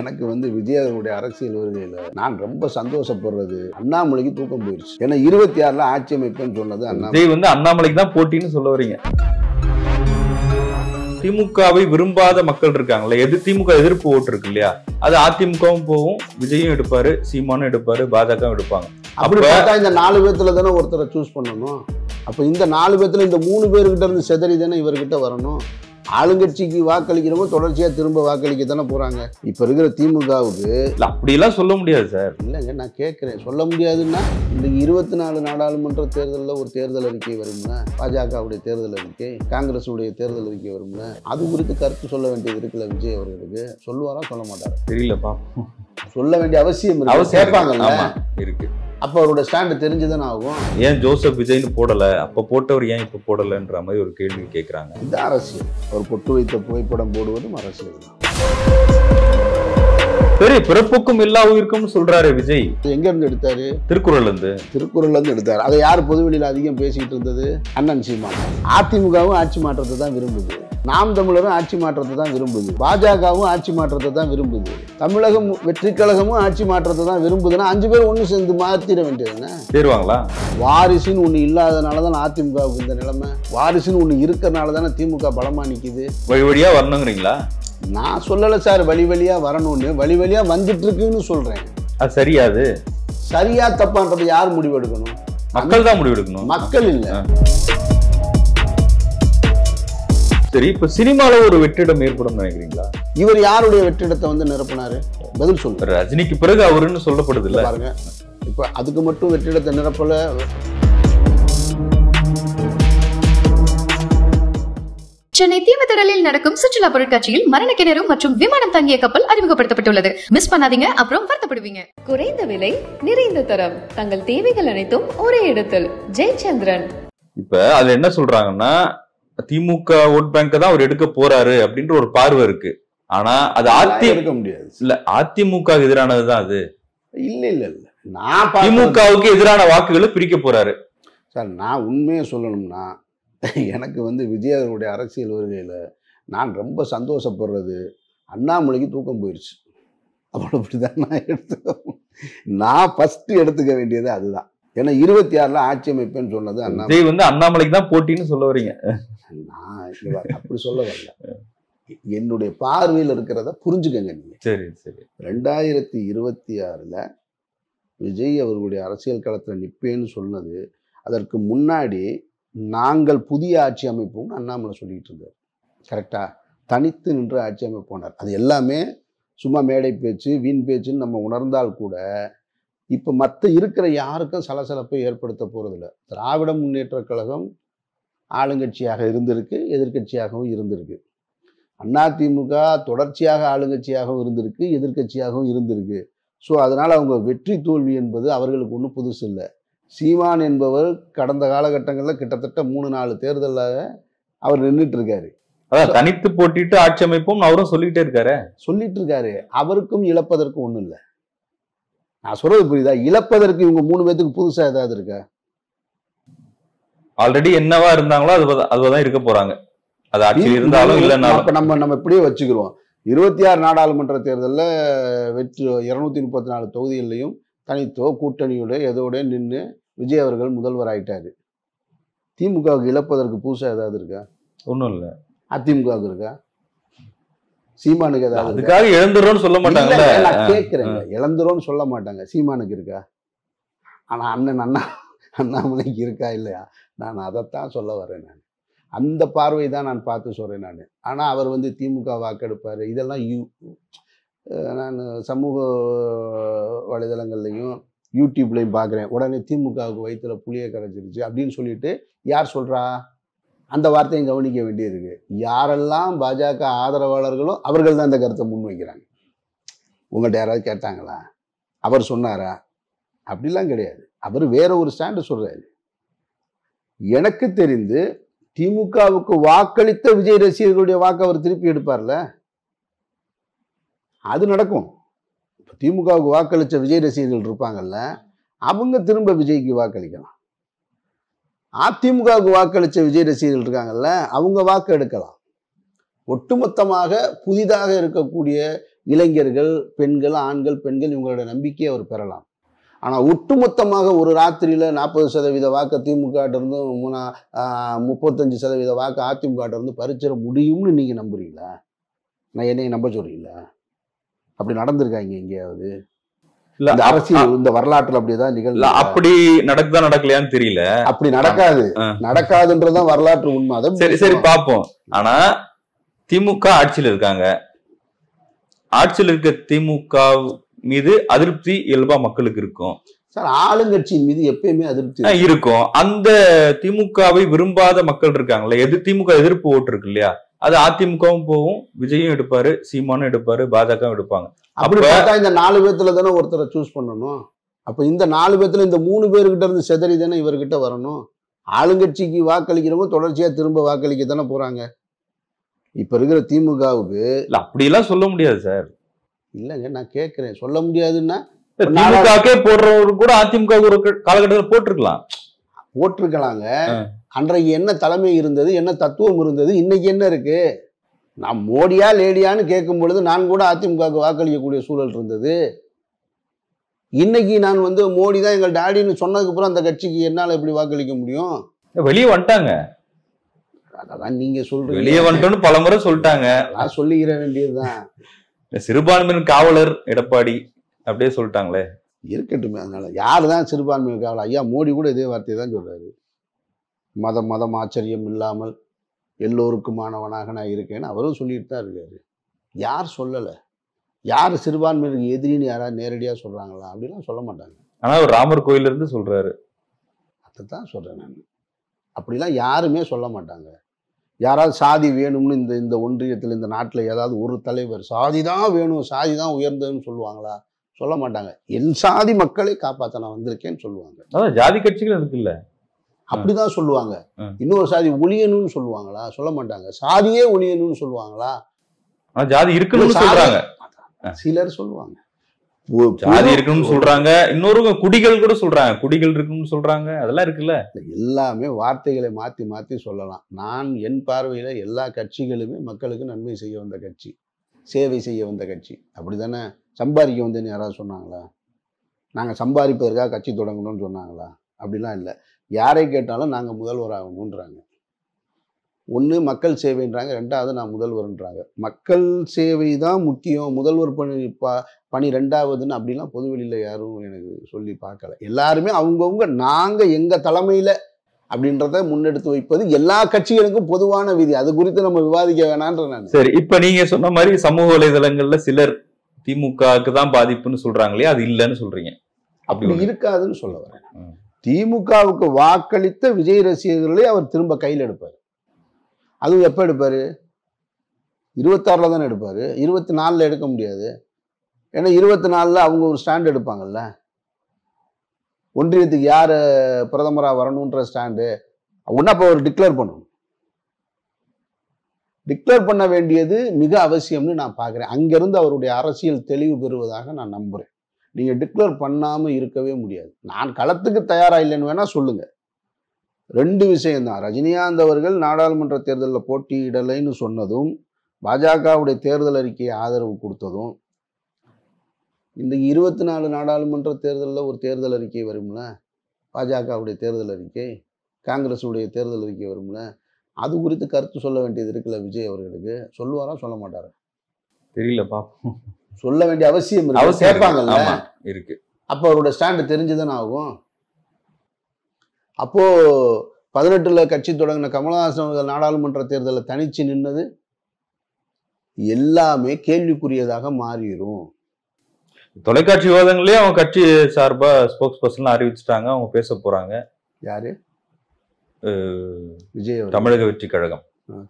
எனக்கு வந்து விஜயனுடைய அரசியல் வருகையில் நான் ரொம்ப சந்தோஷப்படுறது அண்ணாமலைக்கு தூக்கம் போயிடுச்சு ஏன்னா இருபத்தி ஆறுல ஆட்சி அமைப்புன்னு சொன்னது அண்ணாமலை வந்து அண்ணாமலைக்கு தான் போட்டின்னு சொல்ல வரீங்க திமுகவை விரும்பாத மக்கள் இருக்காங்களே எது திமுக எதிர்ப்பு ஓட்டு இருக்கு இல்லையா அது அதிமுகவும் போகும் விஜயும் எடுப்பாரு சீமானும் எடுப்பாரு பாஜகவும் எடுப்பாங்க அப்படி பார்த்தா இந்த நாலு பேர்த்துல தானே ஒருத்தரை சூஸ் பண்ணணும் அப்போ இந்த நாலு பேர்த்துல இந்த மூணு பேர்கிட்ட இருந்து செதறி தானே இவர்கிட்ட வரணும் ஆளுங்கட்சிக்கு வாக்களிக்கிறவங்க தொடர்ச்சியாக திரும்ப வாக்களிக்க தானே போகிறாங்க இப்போ இருக்கிற திமுகவுக்கு அப்படிலாம் சொல்ல முடியாது சார் இல்லைங்க நான் கேட்குறேன் சொல்ல முடியாதுன்னா இன்றைக்கு இருபத்தி நாலு நாடாளுமன்ற தேர்தலில் ஒரு தேர்தல் அறிக்கை வரும்னா பாஜகவுடைய தேர்தல் அறிக்கை காங்கிரஸுடைய தேர்தல் அறிக்கை வரும்னா அது குறித்து கருத்து சொல்ல வேண்டியது இருக்குல்ல விஜய் அவர்களுக்கு சொல்லுவாரா சொல்ல மாட்டாரா தெரியலப்பா சொல்ல வேண்டிய அவசியம் இருக்கு கேட்பாங்கல்ல இருக்கு அப்போ அவரோட ஸ்டாண்டு தெரிஞ்சுதான் ஆகும் ஏன் ஜோசப் விஜய்னு போடலை அப்போ போட்டவர் ஏன் இப்போ போடலைன்ற மாதிரி ஒரு கேள்வி கேட்குறாங்க இந்த அரசியல் ஒரு பொட்டு வைத்த புகைப்படம் போடுவதும் அரசியல் பெரிய பிறப்புக்கும் எல்லா உயிருக்கும் சொல்றாரு விஜய் எங்க இருந்து எடுத்தாரு திருக்குறள் இருந்து திருக்குறள் இருந்து எடுத்தாரு அதை யார் பொதுவெளியில் அதிகம் பேசிக்கிட்டு இருந்தது அண்ணன் சீமா அதிமுகவும் ஆட்சி மாற்றத்தை தான் விரும்புது நாம் தமிழரும் ஆட்சி மாற்றத்தை தான் விரும்புது பாஜகவும் ஆட்சி மாற்றத்தை தான் விரும்புது தமிழகம் வெற்றி கழகமும் ஆட்சி மாற்றத்தை தான் விரும்புதுன்னா அஞ்சு பேர் ஒன்று சேர்ந்து மாற்றிட வேண்டியதுன்னு தீர்வாங்களா வாரிசுன்னு ஒன்று இல்லாதனால தான் அதிமுகவுக்கு இந்த நிலைமை வாரிசுன்னு ஒன்று இருக்கிறனால தானே திமுக பலமா நிற்கிது வழி வழியாக வரணுங்கிறீங்களா நான் சொல்லலை சார் வழி வழியாக வரணும்னு வழி வழியாக வந்துட்டு இருக்குன்னு சொல்கிறேன் அது சரியாது சரியா தப்பான்றது யார் முடிவெடுக்கணும் மக்கள் தான் முடிவெடுக்கணும் மக்கள் இல்லை சரி இப்ப சினிமால ஒரு வெற்றிடம் ஏற்படும் நினைக்கிறீங்களா இவர் யாருடைய வெற்றிடத்தை வந்து நிரப்பினாரு பதில் சொல்லுங்க ரஜினிக்கு பிறகு அவருன்னு சொல்லப்படுது இல்ல பாருங்க இப்ப அதுக்கு மட்டும் வெற்றிடத்தை நிரப்பல சென்னை தீவுத்திடலில் நடக்கும் சுற்றுலா பொருட்காட்சியில் மரண கிணறு மற்றும் விமானம் தங்கிய கப்பல் அறிமுகப்படுத்தப்பட்டுள்ளது மிஸ் பண்ணாதீங்க அப்புறம் வருத்தப்படுவீங்க குறைந்த விலை நிறைந்த தரம் தங்கள் தேவைகள் அனைத்தும் ஒரே இடத்தில் ஜெயச்சந்திரன் இப்ப அது என்ன சொல்றாங்கன்னா திமுக ஓட் பேங்க தான் அவர் எடுக்க போறாரு அப்படின்ற ஒரு பார்வை இருக்கு ஆனா அது அதி எடுக்க முடியாது இல்ல அதிமுக எதிரானதுதான் அது இல்ல இல்ல இல்ல நான் திமுகவுக்கு எதிரான வாக்குகளை பிரிக்க போறாரு சார் நான் உண்மையை சொல்லணும்னா எனக்கு வந்து விஜயவருடைய அரசியல் வருகையில் நான் ரொம்ப சந்தோஷப்படுறது அண்ணாமலைக்கு தூக்கம் போயிடுச்சு அவ்வளோ அப்படி தான் நான் எடுத்துக்க நான் ஃபஸ்ட்டு எடுத்துக்க வேண்டியது அதுதான் ஏன்னா இருபத்தி ஆறுல ஆட்சி அமைப்புன்னு சொன்னது அண்ணா வந்து அண்ணாமலைக்கு தான் போட்டின்னு சொல்ல வரீங்க நான் அப்படி சொல்ல வரல என்னுடைய பார்வையில் இருக்கிறத புரிஞ்சுக்கங்க நீங்க சரி சரி ரெண்டாயிரத்தி இருபத்தி ஆறுல விஜய் அவர்களுடைய அரசியல் களத்தில் நிற்பேன்னு சொன்னது அதற்கு முன்னாடி நாங்கள் புதிய ஆட்சி அமைப்பும் அண்ணாமலை சொல்லிட்டு இருந்தார் கரெக்டாக தனித்து நின்று ஆட்சி அமைப்பு போனார் அது எல்லாமே சும்மா மேடை பேச்சு வீண் பேச்சுன்னு நம்ம உணர்ந்தால் கூட இப்போ மற்ற இருக்கிற யாருக்கும் சலசலப்பை ஏற்படுத்த போகிறதில்ல திராவிட முன்னேற்ற கழகம் ஆளுங்கட்சியாக இருந்திருக்கு எதிர்கட்சியாகவும் இருந்திருக்கு அதிமுக தொடர்ச்சியாக ஆளுங்கட்சியாகவும் இருந்திருக்கு எதிர்கட்சியாகவும் இருந்திருக்கு ஸோ அதனால் அவங்க வெற்றி தோல்வி என்பது அவர்களுக்கு ஒன்றும் புதுசு இல்லை சீமான் என்பவர் கடந்த காலகட்டங்களில் கிட்டத்தட்ட மூணு நாலு தேர்தலாக அவர் நின்றுட்டு இருக்காரு அதான் தனித்து போட்டிட்டு ஆட்சி அமைப்போம் அவரும் சொல்லிகிட்டே இருக்காரு சொல்லிட்டு இருக்காரு அவருக்கும் இழப்பதற்கு ஒன்றும் இல்லை நான் சொல்றது புரியுதா இழப்பதற்கு இவங்க மூணு பேத்துக்கு புதுசா ஏதாவது இருக்கா ஆல்ரெடி என்னவா இருந்தாங்களோ அது அதுதான் இருக்க போறாங்க அது இருந்தாலும் இல்லைன்னா நம்ம நம்ம இப்படியே வச்சுக்கிறோம் இருபத்தி ஆறு நாடாளுமன்ற தேர்தலில் வெற்றி இருநூத்தி முப்பத்தி நாலு தொகுதிகளிலையும் தனித்தோ கூட்டணியோட எதோட நின்று விஜய் அவர்கள் முதல்வர் ஆயிட்டாரு திமுகவுக்கு இழப்பதற்கு புதுசாக ஏதாவது இருக்கா ஒன்றும் இல்லை அதிமுகவுக்கு இருக்கா சீமானுக்கு ஏதாவது அதுக்காக இழந்துறோம்னு சொல்ல மாட்டாங்க நான் கேட்குறேங்க இழந்துறோம்னு சொல்ல மாட்டாங்க சீமானுக்கு இருக்கா ஆனால் அண்ணன் அண்ணா அண்ணாமலைக்கு இருக்கா இல்லையா நான் அதைத்தான் சொல்ல வரேன் நான் அந்த பார்வை தான் நான் பார்த்து சொல்கிறேன் நான் ஆனால் அவர் வந்து திமுக வாக்கெடுப்பார் இதெல்லாம் யூ நான் சமூக வலைதளங்கள்லையும் யூடியூப்லையும் பார்க்குறேன் உடனே திமுகவுக்கு வயிற்றில் புளியை கிடச்சிருச்சு அப்படின்னு சொல்லிட்டு யார் சொல்கிறா அந்த வார்த்தையும் கவனிக்க வேண்டியிருக்கு யாரெல்லாம் பாஜக ஆதரவாளர்களோ அவர்கள் தான் இந்த கருத்தை முன்வைக்கிறாங்க உங்கள்கிட்ட யாராவது கேட்டாங்களா அவர் சொன்னாரா அப்படிலாம் கிடையாது அவர் வேற ஒரு ஸ்டாண்டு சொல்றாரு எனக்கு தெரிந்து திமுகவுக்கு வாக்களித்த விஜய் ரசிகர்களுடைய வாக்கு அவர் திருப்பி எடுப்பார்ல அது நடக்கும் இப்போ திமுகவுக்கு வாக்களித்த விஜய் ரசிகர்கள் இருப்பாங்கல்ல அவங்க திரும்ப விஜய்க்கு வாக்களிக்கலாம் அதிமுகவுக்கு வாக்களித்த விஜய் ரசிகர்கள் இருக்காங்கல்ல அவங்க வாக்கு எடுக்கலாம் ஒட்டுமொத்தமாக புதிதாக இருக்கக்கூடிய இளைஞர்கள் பெண்கள் ஆண்கள் பெண்கள் இவங்களோட நம்பிக்கையை அவர் பெறலாம் ஆனால் ஒட்டுமொத்தமாக ஒரு ராத்திரியில் நாற்பது சதவீத திமுக இருந்து மூணா முப்பத்தஞ்சு சதவீத அதிமுக இருந்து பறிச்சிட முடியும்னு நீங்கள் நம்புறீங்களா நான் என்னையை நம்ப சொல்கிறீங்களா அப்படி நடந்திருக்காங்க எங்கேயாவது இல்ல அரசியல் இந்த வரலாற்றுல அப்படிதான் நிகழ்வு அப்படி நடக்குதா நடக்கலையான்னு தெரியல அப்படி நடக்காது நடக்காதுன்றதுதான் வரலாற்று உண்மை சரி சரி பாப்போம் ஆனா திமுக ஆட்சியில் இருக்காங்க ஆட்சியில் இருக்க திமுக மீது அதிருப்தி இயல்பா மக்களுக்கு இருக்கும் சார் ஆளுங்கட்சியின் மீது எப்பயுமே அதிருப்தி இருக்கும் அந்த திமுகவை விரும்பாத மக்கள் இருக்காங்கல்ல எது திமுக எதிர்ப்பு ஓட்டு இருக்கு இல்லையா அது அதிமுகவும் போகும் விஜயும் எடுப்பாரு சீமானும் எடுப்பாரு பாஜகவும் எடுப்பாங்க அப்படி பார்த்தா இந்த நாலு பேர்த்துல தானே ஒருத்தரை சூஸ் பண்ணணும் அப்போ இந்த நாலு பேர்த்துல இந்த மூணு பேர்கிட்ட இருந்து செதறி தானே இவர்கிட்ட வரணும் ஆளுங்கட்சிக்கு வாக்களிக்கிறவங்க தொடர்ச்சியாக திரும்ப வாக்களிக்க தானே போகிறாங்க இப்போ இருக்கிற திமுகவுக்கு இல்லை அப்படிலாம் சொல்ல முடியாது சார் இல்லைங்க நான் கேட்குறேன் சொல்ல முடியாதுன்னா திமுகக்கே போடுறவரு கூட அதிமுக ஒரு காலகட்டத்தில் போட்டிருக்கலாம் போட்டிருக்கலாங்க அன்றைக்கு என்ன தலைமை இருந்தது என்ன தத்துவம் இருந்தது இன்னைக்கு என்ன இருக்கு நான் மோடியா லேடியான்னு கேட்கும் பொழுது நான் கூட அதிமுகவுக்கு வாக்களிக்கக்கூடிய சூழல் இருந்தது இன்னைக்கு நான் வந்து மோடி தான் எங்கள் டாடின்னு சொன்னதுக்கு அப்புறம் அந்த கட்சிக்கு என்னால் எப்படி வாக்களிக்க முடியும் வெளியே வந்துட்டாங்க அதான் நீங்க சொல்றீங்க வெளியே வந்துட்டோம்னு பல முறை சொல்லிட்டாங்க நான் சொல்லிக்கிற வேண்டியதுதான் சிறுபான்மையின் காவலர் எடப்பாடி அப்படியே சொல்லிட்டாங்களே இருக்கட்டும் அதனால யாரு தான் சிறுபான்மையின் காவலர் ஐயா மோடி கூட இதே வார்த்தையை தான் சொல்றாரு மதம் மதம் ஆச்சரியம் இல்லாமல் எல்லோருக்குமானவனாக நான் இருக்கேன்னு அவரும் சொல்லிட்டு தான் இருக்காரு யார் சொல்லலை யார் சிறுபான்மையினருக்கு எதிரின்னு யாராவது நேரடியாக சொல்கிறாங்களா அப்படிலாம் சொல்ல மாட்டாங்க ஆனால் அவர் ராமர் கோயிலிருந்து சொல்கிறாரு அதை தான் சொல்கிறேன் நான் அப்படிலாம் யாருமே சொல்ல மாட்டாங்க யாராவது சாதி வேணும்னு இந்த இந்த ஒன்றியத்தில் இந்த நாட்டில் ஏதாவது ஒரு தலைவர் சாதி தான் வேணும் சாதி தான் உயர்ந்ததுன்னு சொல்லுவாங்களா சொல்ல மாட்டாங்க என் சாதி மக்களை காப்பாற்ற நான் வந்திருக்கேன்னு சொல்லுவாங்க அதான் ஜாதி கட்சிகள் இருக்குல்ல அப்படிதான் சொல்லுவாங்க இன்னொரு சாதி ஒளியணும்னு சொல்லுவாங்களா சொல்ல மாட்டாங்க சாதியே ஒளியணும்னு சொல்லுவாங்களா ஜாதி இருக்குன்னு சொல்றாங்க சிலர் சொல்லுவாங்க ஜாதி இருக்குன்னு சொல்றாங்க இன்னொரு குடிகள் கூட சொல்றாங்க குடிகள் இருக்குன்னு சொல்றாங்க அதெல்லாம் இருக்குல்ல எல்லாமே வார்த்தைகளை மாத்தி மாத்தி சொல்லலாம் நான் என் பார்வையில எல்லா கட்சிகளுமே மக்களுக்கு நன்மை செய்ய வந்த கட்சி சேவை செய்ய வந்த கட்சி அப்படிதானே சம்பாதிக்க வந்தேன்னு யாராவது சொன்னாங்களா நாங்கள் சம்பாதிப்பதற்காக கட்சி தொடங்கணும்னு சொன்னாங்களா அப்படிலாம் இல்லை யாரை கேட்டாலும் நாங்கள் முதல்வர் ஆகணுன்றாங்க ஒன்று மக்கள் சேவைன்றாங்க ரெண்டாவது நான் முதல்வர்ன்றாங்க மக்கள் சேவை தான் முக்கியம் முதல்வர் பணி பா பணி ரெண்டாவதுன்னு அப்படிலாம் பொதுவெளியில் யாரும் எனக்கு சொல்லி பார்க்கல எல்லாருமே அவங்கவுங்க நாங்கள் எங்கள் தலைமையில் அப்படின்றத முன்னெடுத்து வைப்பது எல்லா கட்சிகளுக்கும் பொதுவான விதி அது குறித்து நம்ம விவாதிக்க வேணான்ற நான் சரி இப்போ நீங்கள் சொன்ன மாதிரி சமூக வலைதளங்களில் சிலர் திமுகவுக்கு தான் பாதிப்புன்னு சொல்கிறாங்களே அது இல்லைன்னு சொல்கிறீங்க அப்படி இருக்காதுன்னு சொல்ல வரேன் திமுகவுக்கு வாக்களித்த விஜய் ரசிகர்களை அவர் திரும்ப கையில் எடுப்பார் அதுவும் எப்போ எடுப்பார் இருபத்தாறில் தானே எடுப்பார் இருபத்தி நாலில் எடுக்க முடியாது ஏன்னா இருபத்தி நாலில் அவங்க ஒரு ஸ்டாண்ட் எடுப்பாங்கல்ல ஒன்றியத்துக்கு யார் பிரதமராக வரணுன்ற ஸ்டாண்டு ஒன்றா இப்போ ஒரு டிக்ளேர் பண்ணணும் டிக்ளேர் பண்ண வேண்டியது மிக அவசியம்னு நான் பார்க்குறேன் அங்கேருந்து அவருடைய அரசியல் தெளிவு பெறுவதாக நான் நம்புகிறேன் நீங்கள் டிக்ளேர் பண்ணாமல் இருக்கவே முடியாது நான் களத்துக்கு தயாராக இல்லைன்னு வேணால் சொல்லுங்கள் ரெண்டு விஷயம்தான் ரஜினிகாந்த் அவர்கள் நாடாளுமன்ற தேர்தலில் போட்டியிடலைன்னு சொன்னதும் பாஜகவுடைய தேர்தல் அறிக்கையை ஆதரவு கொடுத்ததும் இந்த இருபத்தி நாலு நாடாளுமன்ற தேர்தலில் ஒரு தேர்தல் அறிக்கை வரும்ல பாஜகவுடைய தேர்தல் அறிக்கை காங்கிரஸுடைய தேர்தல் அறிக்கை வரும்ல அது குறித்து கருத்து சொல்ல வேண்டியது இருக்குல்ல விஜய் அவர்களுக்கு சொல்லுவாரா சொல்ல மாட்டாரா தெரியல பார்ப்போம் சொல்ல வேண்டிய அவசியம் இருக்கு அவர் கேட்பாங்கல்ல இருக்கு அப்போ அவரோட ஸ்டாண்டு தெரிஞ்சுதானே ஆகும் அப்போ பதினெட்டுல கட்சி தொடங்கின கமலஹாசன் அவர்கள் நாடாளுமன்ற தேர்தலில் தனிச்சு நின்னது எல்லாமே கேள்விக்குரியதாக மாறிடும் தொலைக்காட்சி விவாதங்களே அவங்க கட்சி சார்பா ஸ்போக்ஸ் பர்சன் அறிவிச்சிட்டாங்க அவங்க பேச போறாங்க யாரு விஜய் தமிழக வெற்றி கழகம்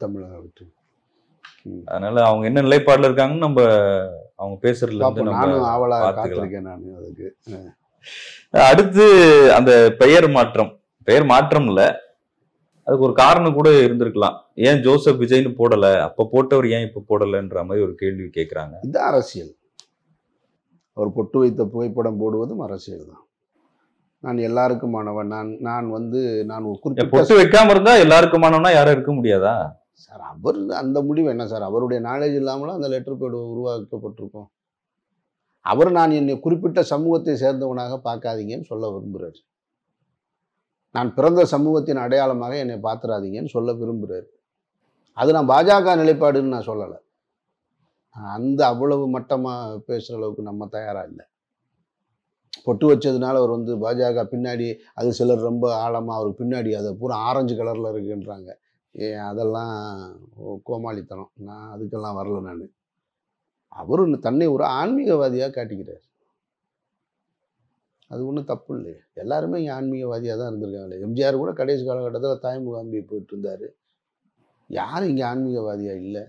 தமிழக வெற்றி அதனால அவங்க என்ன நிலைப்பாடுல இருக்காங்கன்னு நம்ம அவங்க பேசுறதுல வந்து நானும் ஆவலா காத்திருக்கேன் நான் அதுக்கு அடுத்து அந்த பெயர் மாற்றம் பெயர் மாற்றம் இல்ல அதுக்கு ஒரு காரணம் கூட இருந்திருக்கலாம் ஏன் ஜோசப் விஜய்னு போடல அப்ப போட்டவர் ஏன் இப்ப போடலன்ற மாதிரி ஒரு கேள்வி கேட்கிறாங்க இது அரசியல் அவர் பொட்டு வைத்த புகைப்படம் போடுவதும் அரசியல் தான் நான் எல்லாருக்குமானவன் நான் நான் வந்து நான் ஒரு குறிப்பிட்ட பொட்டு வைக்காம இருந்தா எல்லாருக்குமானவனா யாரும் இருக்க முடியாதா சார் அவர் அந்த முடிவு என்ன சார் அவருடைய நாலேஜ் இல்லாமலும் அந்த லெட்டர் பேடு உருவாக்கப்பட்டிருக்கும் அவர் நான் என்னை குறிப்பிட்ட சமூகத்தை சேர்ந்தவனாக பார்க்காதீங்கன்னு சொல்ல விரும்புகிறார் நான் பிறந்த சமூகத்தின் அடையாளமாக என்னை பார்த்துறாதீங்கன்னு சொல்ல விரும்புகிறார் அது நான் பாஜக நிலைப்பாடுன்னு நான் சொல்லலை அந்த அவ்வளவு மட்டமாக பேசுகிற அளவுக்கு நம்ம தயாராக இல்லை பொட்டு வச்சதுனால அவர் வந்து பாஜக பின்னாடி அது சிலர் ரொம்ப ஆழமாக அவர் பின்னாடி அதை பூரா ஆரஞ்சு கலரில் இருக்குன்றாங்க அதெல்லாம் கோமாளித்தனம் நான் அதுக்கெல்லாம் வரல நான் அவர் தன்னை ஒரு ஆன்மீகவாதியாக காட்டிக்கிறார் அது ஒன்றும் தப்பு இல்லை எல்லாருமே இங்கே ஆன்மீகவாதியாக தான் இருந்திருக்காங்க எம்ஜிஆர் கூட கடைசி காலகட்டத்தில் தாய்முகாம்பி போயிட்டு இருந்தார் யாரும் இங்கே ஆன்மீகவாதியாக இல்லை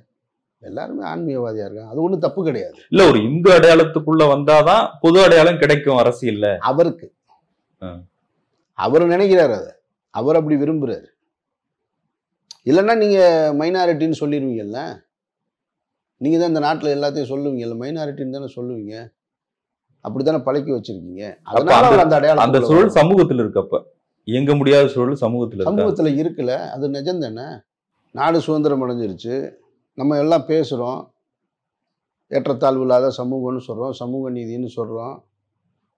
எல்லாருமே ஆன்மீகவாதியா இருக்காங்க அது ஒன்றும் தப்பு கிடையாது இல்லை ஒரு இந்து அடையாளத்துக்குள்ள வந்தாதான் பொது அடையாளம் கிடைக்கும் அரசியல் அவருக்கு அவர் நினைக்கிறார் அதை அவர் அப்படி விரும்புகிறாரு இல்லைன்னா நீங்கள் மைனாரிட்டின்னு சொல்லிடுவீங்கல்ல நீங்கள் தான் இந்த நாட்டில் எல்லாத்தையும் சொல்லுவீங்கல்ல மைனாரிட்டின்னு தானே சொல்லுவீங்க அப்படி தானே பழக்கி வச்சிருக்கீங்க அந்த அடையாளம் அந்த சூழல் சமூகத்தில் இருக்கப்ப இயங்க முடியாத சூழல் சமூகத்தில் சமூகத்தில் இருக்குல்ல அது நிஜம் தானே நாடு சுதந்திரம் அடைஞ்சிருச்சு நம்ம எல்லாம் பேசுகிறோம் ஏற்றத்தாழ்வு இல்லாத சமூகம்னு சொல்கிறோம் சமூக நீதினு சொல்கிறோம்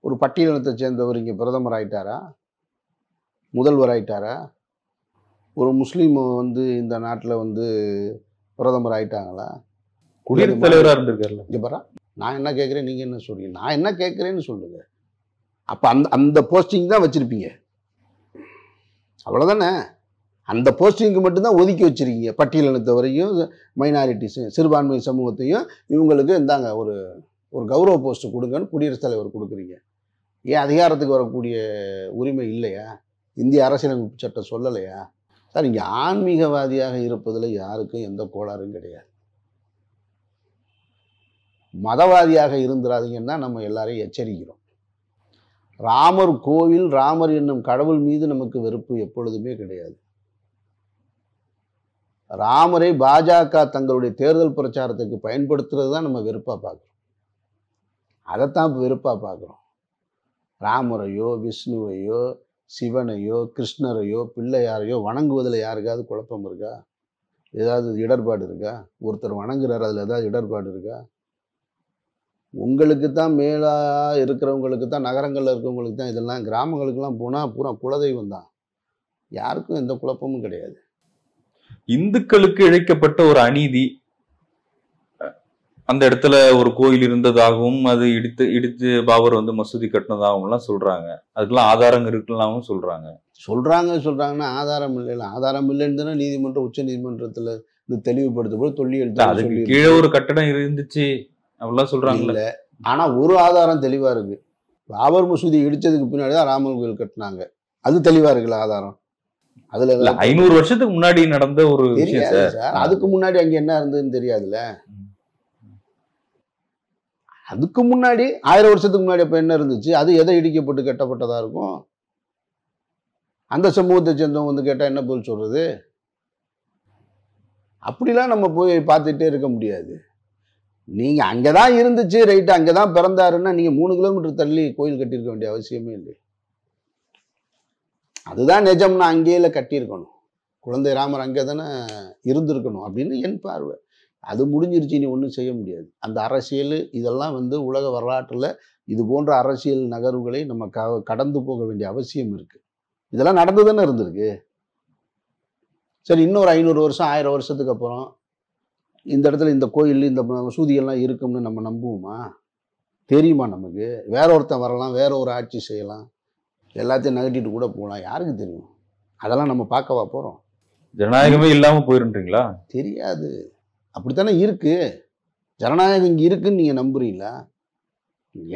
ஒரு பட்டியலினத்தை சேர்ந்தவர் இங்கே பிரதமர் ஆகிட்டாரா முதல்வர் ஆகிட்டாரா ஒரு முஸ்லீம் வந்து இந்த நாட்டில் வந்து பிரதமர் ஆயிட்டாங்களா குடியரசுத் தலைவராக இருந்திருக்காருல்ல இங்கே நான் என்ன கேட்குறேன் நீங்கள் என்ன சொல்கிறீங்க நான் என்ன கேட்குறேன்னு சொல்லுங்க அப்போ அந்த அந்த போஸ்டிங் தான் வச்சுருப்பீங்க அவ்வளோதானே அந்த போஸ்டிங்க்கு மட்டும்தான் ஒதுக்கி வச்சுருக்கீங்க பட்டியலினத்தை வரையும் மைனாரிட்டிஸு சிறுபான்மை சமூகத்தையும் இவங்களுக்கு இந்தாங்க ஒரு ஒரு கௌரவ போஸ்ட்டு கொடுங்கன்னு குடியரசுத் தலைவர் கொடுக்குறீங்க ஏன் அதிகாரத்துக்கு வரக்கூடிய உரிமை இல்லையா இந்திய அரசியலமைப்பு சட்டம் சொல்லலையா சார் இங்கே ஆன்மீகவாதியாக இருப்பதில் யாருக்கும் எந்த கோளாறும் கிடையாது மதவாதியாக இருந்துடாதீங்கன்னு தான் நம்ம எல்லாரையும் எச்சரிக்கிறோம் ராமர் கோவில் ராமர் என்னும் கடவுள் மீது நமக்கு வெறுப்பு எப்பொழுதுமே கிடையாது ராமரை பாஜக தங்களுடைய தேர்தல் பிரச்சாரத்துக்கு பயன்படுத்துறது தான் நம்ம வெறுப்பாக பார்க்குறோம் அதைத்தான் வெறுப்பாக பார்க்குறோம் ராமரையோ விஷ்ணுவையோ சிவனையோ கிருஷ்ணரையோ பிள்ளையாரையோ வணங்குவதில் யாருக்காவது குழப்பம் இருக்கா ஏதாவது இடர்பாடு இருக்கா ஒருத்தர் வணங்குறாரு அதில் ஏதாவது இடர்பாடு இருக்கா உங்களுக்கு தான் மேலாக இருக்கிறவங்களுக்கு தான் நகரங்களில் இருக்கிறவங்களுக்கு தான் இதெல்லாம் கிராமங்களுக்கெல்லாம் போனால் பூரா குலதெய்வம் தான் யாருக்கும் எந்த குழப்பமும் கிடையாது இந்துக்களுக்கு இழைக்கப்பட்ட ஒரு அநீதி அந்த இடத்துல ஒரு கோயில் இருந்ததாகவும் அது இடித்து இடித்து பாபர் வந்து மசூதி கட்டினதாகவும்லாம் சொல்றாங்க அதுக்கெல்லாம் ஆதாரம் இருக்குல்லாமும் சொல்றாங்க சொல்றாங்க சொல்றாங்கன்னா ஆதாரம் இல்லை ஆதாரம் இல்லைன்னு தானே நீதிமன்றம் உச்ச நீதிமன்றத்துல இது தெளிவுபடுத்த போது தொல்லி எழுத்து அதுக்கு கீழே ஒரு கட்டடம் இருந்துச்சு அப்படிலாம் சொல்றாங்கல்ல ஆனா ஒரு ஆதாரம் தெளிவா இருக்கு பாபர் மசூதி இடிச்சதுக்கு பின்னாடி தான் ராமர் கோயில் கட்டினாங்க அது தெளிவா இருக்குல்ல ஆதாரம் அதுல ஐநூறு வருஷத்துக்கு முன்னாடி நடந்த ஒரு விஷயம் அதுக்கு முன்னாடி அங்க என்ன இருந்ததுன்னு தெரியாதுல்ல அதுக்கு முன்னாடி ஆயிரம் வருஷத்துக்கு முன்னாடி அப்போ என்ன இருந்துச்சு அது எதை இடிக்கப்பட்டு கெட்டப்பட்டதாக இருக்கும் அந்த சமூகத்தை சேர்ந்தவங்க வந்து கேட்டால் என்ன பதில் சொல்கிறது அப்படிலாம் நம்ம போய் பார்த்துட்டே இருக்க முடியாது நீங்கள் அங்கே தான் இருந்துச்சு ரைட்டு அங்கே தான் பிறந்தாருன்னா நீங்கள் மூணு கிலோமீட்டர் தள்ளி கோயில் கட்டியிருக்க வேண்டிய அவசியமே இல்லை அதுதான் நிஜம்னா அங்கேயில கட்டியிருக்கணும் குழந்தை ராமர் அங்கே தானே இருந்திருக்கணும் அப்படின்னு என் பார்வை அது முடிஞ்சிருச்சு நீ ஒன்றும் செய்ய முடியாது அந்த அரசியல் இதெல்லாம் வந்து உலக வரலாற்றில் இது போன்ற அரசியல் நகர்வுகளை நம்ம க கடந்து போக வேண்டிய அவசியம் இருக்குது இதெல்லாம் நடந்து தானே இருந்திருக்கு சரி இன்னொரு ஐநூறு வருஷம் ஆயிரம் வருஷத்துக்கு அப்புறம் இந்த இடத்துல இந்த கோயில் இந்த மசூதியெல்லாம் இருக்கும்னு நம்ம நம்புவோமா தெரியுமா நமக்கு வேற ஒருத்தன் வரலாம் வேற ஒரு ஆட்சி செய்யலாம் எல்லாத்தையும் நகட்டிட்டு கூட போகலாம் யாருக்கு தெரியும் அதெல்லாம் நம்ம பார்க்கவா போகிறோம் ஜனநாயகமே இல்லாமல் போயிருன்றீங்களா தெரியாது அப்படித்தானே இருக்குது ஜனநாயகம் இங்கே இருக்குன்னு நீங்கள் நம்புறீங்களா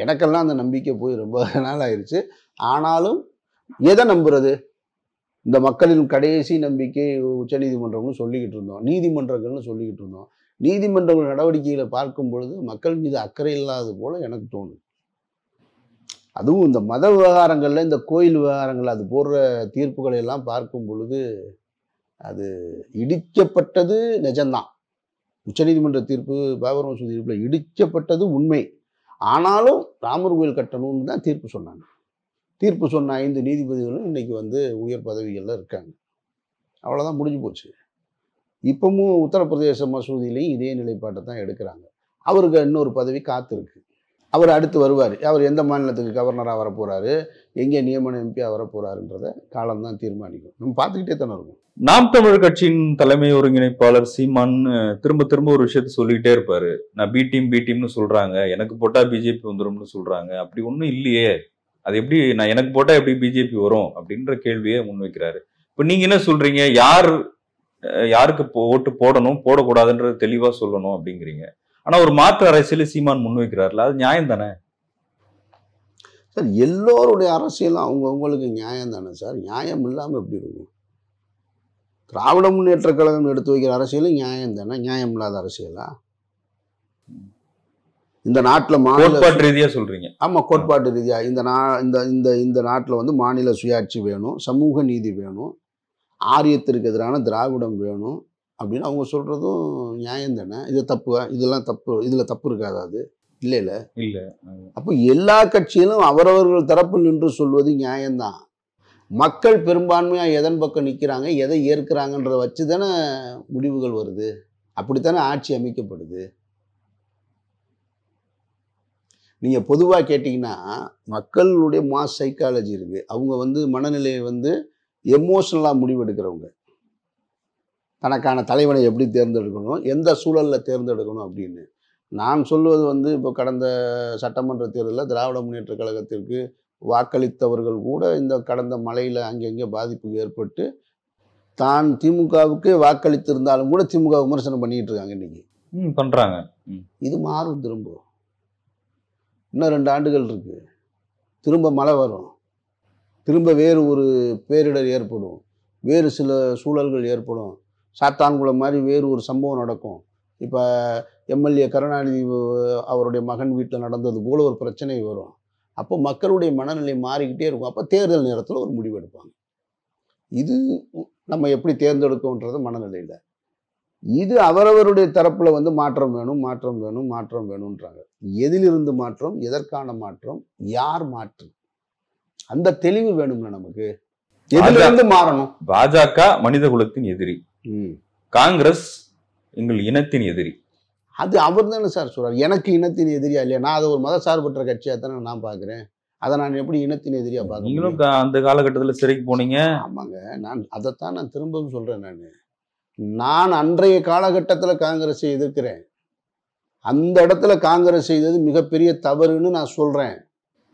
எனக்கெல்லாம் அந்த நம்பிக்கை போய் ரொம்ப நாள் ஆயிடுச்சு ஆனாலும் எதை நம்புறது இந்த மக்களின் கடைசி நம்பிக்கை உச்ச நீதிமன்றம்னு சொல்லிக்கிட்டு இருந்தோம் நீதிமன்றங்கள்னு சொல்லிக்கிட்டு இருந்தோம் நீதிமன்றங்கள் நடவடிக்கைகளை பார்க்கும் பொழுது மக்கள் மீது அக்கறை இல்லாதது போல எனக்கு தோணும் அதுவும் இந்த மத விவகாரங்களில் இந்த கோயில் விவகாரங்கள் அது போடுற தீர்ப்புகளை எல்லாம் பார்க்கும் பொழுது அது இடிக்கப்பட்டது நிஜம்தான் உச்சநீதிமன்ற தீர்ப்பு பாபர் மசூதி தீர்ப்பில் இடிக்கப்பட்டது உண்மை ஆனாலும் ராமர் கோயில் கட்டணும்னு தான் தீர்ப்பு சொன்னாங்க தீர்ப்பு சொன்ன ஐந்து நீதிபதிகளும் இன்றைக்கி வந்து உயர் பதவிகளில் இருக்காங்க அவ்வளோதான் முடிஞ்சு போச்சு இப்போவும் உத்தரப்பிரதேச மசூதியிலையும் இதே நிலைப்பாட்டை தான் எடுக்கிறாங்க அவருக்கு இன்னொரு பதவி காத்திருக்கு அவர் அடுத்து வருவார் அவர் எந்த மாநிலத்துக்கு கவர்னராக வரப்போகிறார் எங்கே நியமன எம்பியாக வரப்போகிறாருன்றத காலம் காலம்தான் தீர்மானிக்கும் நம்ம பார்த்துக்கிட்டே தானே இருக்கும் நாம் தமிழ் கட்சியின் தலைமை ஒருங்கிணைப்பாளர் சீமான் திரும்ப திரும்ப ஒரு விஷயத்த சொல்லிக்கிட்டே இருப்பார் நான் பி டீம் பி டீம்னு சொல்கிறாங்க எனக்கு போட்டால் பிஜேபி வந்துடும்னு சொல்கிறாங்க அப்படி ஒன்றும் இல்லையே அது எப்படி நான் எனக்கு போட்டால் எப்படி பிஜேபி வரும் அப்படின்ற கேள்வியை முன்வைக்கிறாரு இப்போ நீங்கள் என்ன சொல்கிறீங்க யார் யாருக்கு ஓட்டு போடணும் போடக்கூடாதுன்றது தெளிவாக சொல்லணும் அப்படிங்கிறீங்க ஆனா ஒரு மாற்று அரசியலை சீமான் முன்வைக்கிறார்ல அது நியாயம் தானே சார் எல்லோருடைய அரசியலும் அவங்கவுங்களுக்கு நியாயம் தானே சார் நியாயம் இல்லாமல் எப்படி இருக்கும் திராவிட முன்னேற்ற கழகம் எடுத்து வைக்கிற அரசியலும் நியாயம் தானே நியாயம் இல்லாத அரசியலா இந்த நாட்டில் மாநில ரீதியாக சொல்கிறீங்க ஆமாம் கோட்பாட்டு ரீதியாக இந்த நா இந்த இந்த இந்த நாட்டில் வந்து மாநில சுயாட்சி வேணும் சமூக நீதி வேணும் ஆரியத்திற்கு எதிரான திராவிடம் வேணும் அப்படின்னு அவங்க சொல்கிறதும் நியாயம் தானே இது தப்பு இதெல்லாம் தப்பு இதில் தப்பு இருக்காது அது இல்லை இல்லை இல்லை அப்போ எல்லா கட்சியிலும் அவரவர்கள் தரப்பு நின்று சொல்வது நியாயம்தான் மக்கள் பெரும்பான்மையாக எதன் பக்கம் நிற்கிறாங்க எதை ஏற்கிறாங்கன்றத வச்சு தானே முடிவுகள் வருது அப்படித்தானே ஆட்சி அமைக்கப்படுது நீங்கள் பொதுவாக கேட்டிங்கன்னா மக்களுடைய மாஸ் சைக்காலஜி இருக்குது அவங்க வந்து மனநிலையை வந்து எமோஷனலாக முடிவெடுக்கிறவங்க தனக்கான தலைவனை எப்படி தேர்ந்தெடுக்கணும் எந்த சூழலில் தேர்ந்தெடுக்கணும் அப்படின்னு நான் சொல்லுவது வந்து இப்போ கடந்த சட்டமன்ற தேர்தலில் திராவிட முன்னேற்ற கழகத்திற்கு வாக்களித்தவர்கள் கூட இந்த கடந்த மழையில் அங்கங்கே பாதிப்பு ஏற்பட்டு தான் திமுகவுக்கு வாக்களித்திருந்தாலும் கூட திமுக விமர்சனம் பண்ணிகிட்டு இருக்காங்க ம் பண்ணுறாங்க இது மாறும் திரும்ப இன்னும் ரெண்டு ஆண்டுகள் இருக்குது திரும்ப மழை வரும் திரும்ப வேறு ஒரு பேரிடர் ஏற்படும் வேறு சில சூழல்கள் ஏற்படும் சாத்தான்குளம் மாதிரி வேறு ஒரு சம்பவம் நடக்கும் இப்போ எம்எல்ஏ கருணாநிதி அவருடைய மகன் வீட்டில் நடந்தது போல ஒரு பிரச்சனை வரும் அப்போ மக்களுடைய மனநிலை மாறிக்கிட்டே இருக்கும் அப்போ தேர்தல் நேரத்தில் ஒரு முடிவு எடுப்பாங்க இது நம்ம எப்படி தேர்ந்தெடுக்கோன்றது மனநிலையில் இது அவரவருடைய தரப்பில் வந்து மாற்றம் வேணும் மாற்றம் வேணும் மாற்றம் வேணுன்றாங்க எதிலிருந்து மாற்றம் எதற்கான மாற்றம் யார் மாற்று அந்த தெளிவு வேணும்ல நமக்கு எதிலிருந்து மாறணும் பாஜக மனித குலத்தின் எதிரி காங்கிரஸ் எங்கள் இனத்தின் எதிரி அது அவர் தானே சார் சொல்றார் எனக்கு இனத்தின் எதிரியா இல்லையா நான் அதை ஒரு மத சார்பற்ற கட்சியாக தானே நான் பார்க்குறேன் அதை நான் எப்படி இனத்தின் எதிரியா பார்க்குறேன் நீங்களும் அந்த காலகட்டத்தில் சிறைக்கு போனீங்க ஆமாங்க நான் அதைத்தான் நான் திரும்பவும் சொல்கிறேன் நான் நான் அன்றைய காலகட்டத்தில் காங்கிரஸை எதிர்க்கிறேன் அந்த இடத்துல காங்கிரஸ் செய்தது மிகப்பெரிய தவறுன்னு நான் சொல்கிறேன்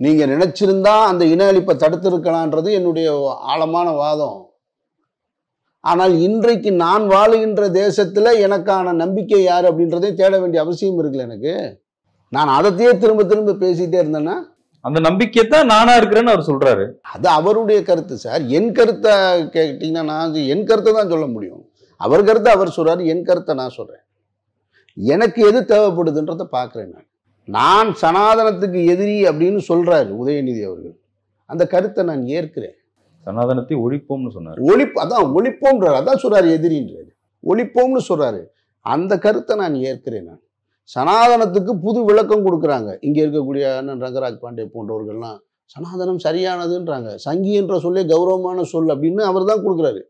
நீங்கள் நினச்சிருந்தா அந்த இன அழிப்பை தடுத்திருக்கலான்றது என்னுடைய ஆழமான வாதம் ஆனால் இன்றைக்கு நான் வாழுகின்ற தேசத்தில் எனக்கான நம்பிக்கை யார் அப்படின்றதையும் தேட வேண்டிய அவசியம் இருக்குல்ல எனக்கு நான் அதைத்தையே திரும்ப திரும்ப பேசிட்டே இருந்தேன்னா அந்த நம்பிக்கை தான் நானா இருக்கிறேன்னு அவர் சொல்றாரு அது அவருடைய கருத்து சார் என் கருத்தை கேட்டீங்கன்னா நான் என் கருத்தை தான் சொல்ல முடியும் அவர் கருத்தை அவர் சொல்றாரு என் கருத்தை நான் சொல்றேன் எனக்கு எது தேவைப்படுதுன்றத பார்க்குறேன் நான் நான் சனாதனத்துக்கு எதிரி அப்படின்னு சொல்றாரு உதயநிதி அவர்கள் அந்த கருத்தை நான் ஏற்கிறேன் சனாதனத்தை ஒழிப்போம்னு சொன்னார் ஒழிப்பு அதான் ஒழிப்போம்ன்றார் அதான் சொல்கிறார் எதிரின்றார் ஒழிப்போம்னு சொல்கிறாரு அந்த கருத்தை நான் ஏற்கிறேன் நான் சனாதனத்துக்கு புது விளக்கம் கொடுக்குறாங்க இங்கே இருக்கக்கூடிய அண்ணன் ரங்கராஜ் பாண்டே போன்றவர்கள்லாம் சனாதனம் சரியானதுன்றாங்க சங்கி என்ற சொல்லே கௌரவமான சொல் அப்படின்னு அவர் தான் கொடுக்குறாரு